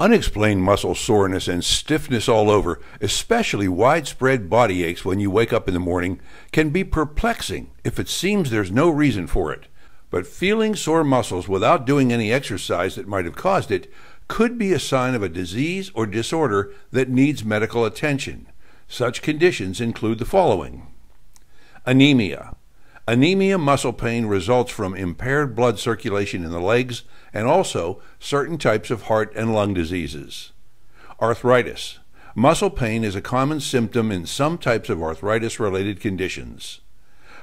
Unexplained muscle soreness and stiffness all over, especially widespread body aches when you wake up in the morning, can be perplexing if it seems there's no reason for it. But feeling sore muscles without doing any exercise that might have caused it could be a sign of a disease or disorder that needs medical attention. Such conditions include the following anemia, Anemia muscle pain results from impaired blood circulation in the legs and also certain types of heart and lung diseases. Arthritis. Muscle pain is a common symptom in some types of arthritis related conditions.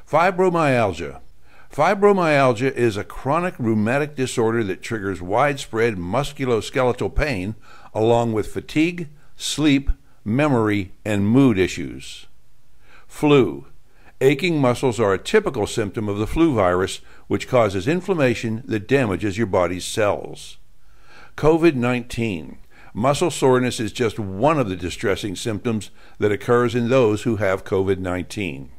Fibromyalgia. Fibromyalgia is a chronic rheumatic disorder that triggers widespread musculoskeletal pain along with fatigue, sleep, memory, and mood issues. Flu. Aching muscles are a typical symptom of the flu virus, which causes inflammation that damages your body's cells. COVID 19. Muscle soreness is just one of the distressing symptoms that occurs in those who have COVID 19.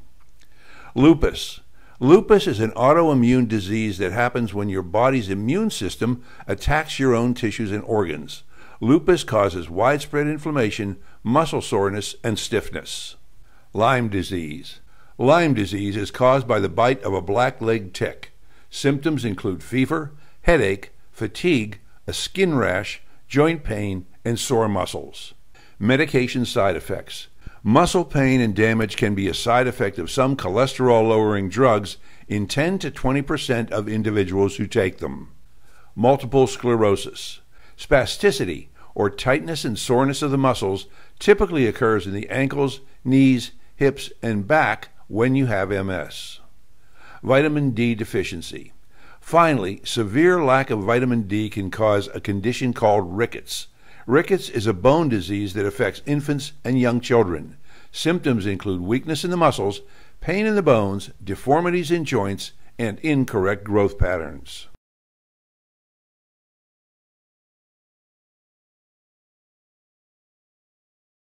Lupus. Lupus is an autoimmune disease that happens when your body's immune system attacks your own tissues and organs. Lupus causes widespread inflammation, muscle soreness, and stiffness. Lyme disease. Lyme disease is caused by the bite of a black-legged tick. Symptoms include fever, headache, fatigue, a skin rash, joint pain, and sore muscles. Medication side effects. Muscle pain and damage can be a side effect of some cholesterol lowering drugs in 10 to 20% of individuals who take them. Multiple sclerosis. Spasticity, or tightness and soreness of the muscles, typically occurs in the ankles, knees, hips, and back when you have MS. Vitamin D deficiency. Finally, severe lack of vitamin D can cause a condition called rickets. Rickets is a bone disease that affects infants and young children. Symptoms include weakness in the muscles, pain in the bones, deformities in joints, and incorrect growth patterns.